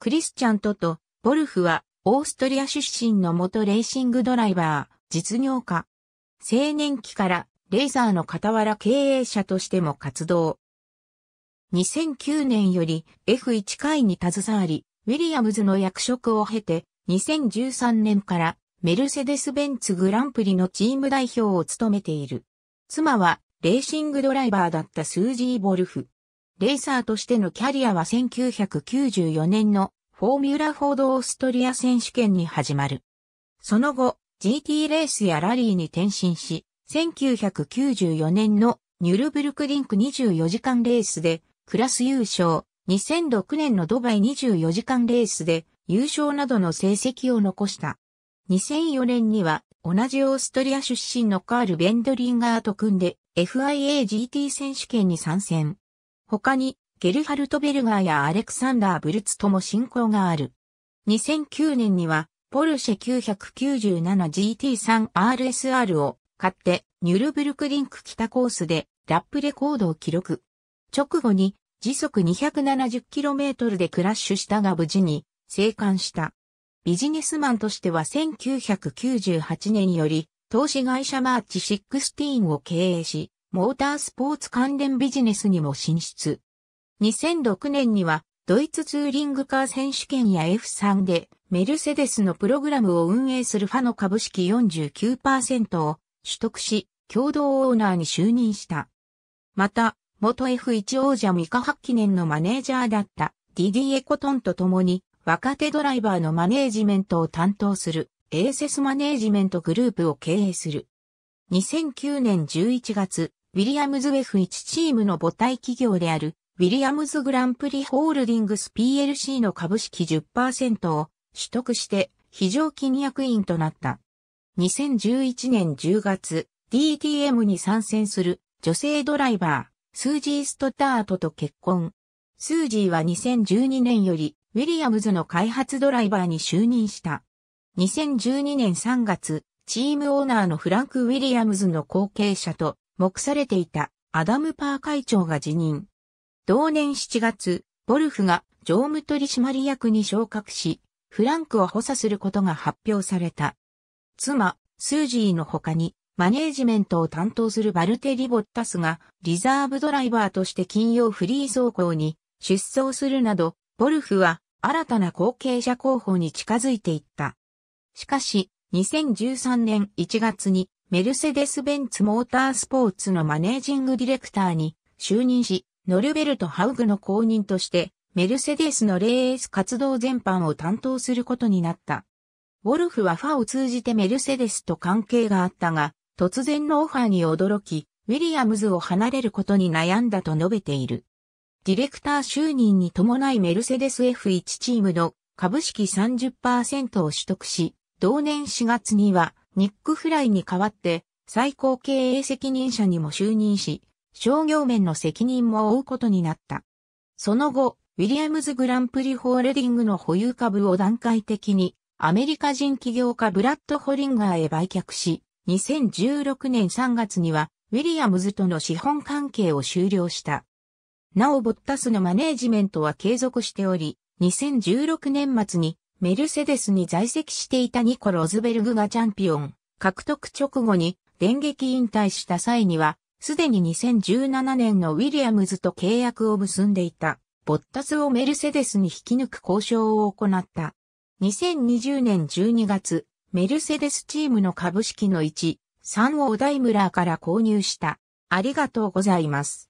クリスチャントと、ボルフは、オーストリア出身の元レーシングドライバー、実業家。青年期から、レーザーの傍ら経営者としても活動。2009年より F1 回に携わり、ウィリアムズの役職を経て、2013年からメルセデス・ベンツグランプリのチーム代表を務めている。妻はレーシングドライバーだったスージー・ボルフ。レーサーとしてのキャリアは1994年のフォーミュラフォードオーストリア選手権に始まる。その後、GT レースやラリーに転身し、1994年のニュルブルクリンク24時間レースでクラス優勝、2006年のドバイ24時間レースで優勝などの成績を残した。2004年には同じオーストリア出身のカール・ベンドリンガーと組んで FIA GT 選手権に参戦。他に、ゲルハルト・ベルガーやアレクサンダー・ブルツとも親交がある。2009年には、ポルシェ 997GT3RSR を買って、ニュルブルクリンク北コースでラップレコードを記録。直後に時速 270km でクラッシュしたが無事に生還した。ビジネスマンとしては1998年より投資会社マーチ16を経営し、モータースポーツ関連ビジネスにも進出。2006年にはドイツツーリングカー選手権や F3 でメルセデスのプログラムを運営するファの株式49%を取得し、共同オーナーに就任した。また、元 F1 王者ミカ・ハッキネンのマネージャーだったディディ・エコトンと共に若手ドライバーのマネージメントを担当するエーセスマネージメントグループを経営する。2009年11月、ウィリアムズ F1 チームの母体企業である、ウィリアムズグランプリホールディングス PLC の株式10%を取得して非常勤役員となった。2011年10月、DTM に参戦する女性ドライバー、スージー・ストタートと結婚。スージーは2012年よりウィリアムズの開発ドライバーに就任した。2012年3月、チームオーナーのフランク・ウィリアムズの後継者と目されていたアダム・パー会長が辞任。同年7月、ボルフが常務取締役に昇格し、フランクを補佐することが発表された。妻、スージーの他に、マネージメントを担当するバルテリ・ボッタスが、リザーブドライバーとして金曜フリー走行に出走するなど、ボルフは新たな後継者候補に近づいていった。しかし、2013年1月にメルセデス・ベンツ・モータースポーツのマネージングディレクターに就任し、ノルベルト・ハウグの後任として、メルセデスのレース活動全般を担当することになった。ウォルフはファを通じてメルセデスと関係があったが、突然のオファーに驚き、ウィリアムズを離れることに悩んだと述べている。ディレクター就任に伴いメルセデス F1 チームの株式30%を取得し、同年4月にはニック・フライに代わって最高経営責任者にも就任し、商業面の責任も負うことになった。その後、ウィリアムズ・グランプリ・ホールディングの保有株を段階的にアメリカ人起業家ブラッド・ホリンガーへ売却し、2016年3月にはウィリアムズとの資本関係を終了した。なおボッタスのマネージメントは継続しており、2016年末にメルセデスに在籍していたニコ・ロズベルグがチャンピオン獲得直後に電撃引退した際には、すでに2017年のウィリアムズと契約を結んでいた、ボッタスをメルセデスに引き抜く交渉を行った。2020年12月、メルセデスチームの株式の1、3をオダイムラーから購入した。ありがとうございます。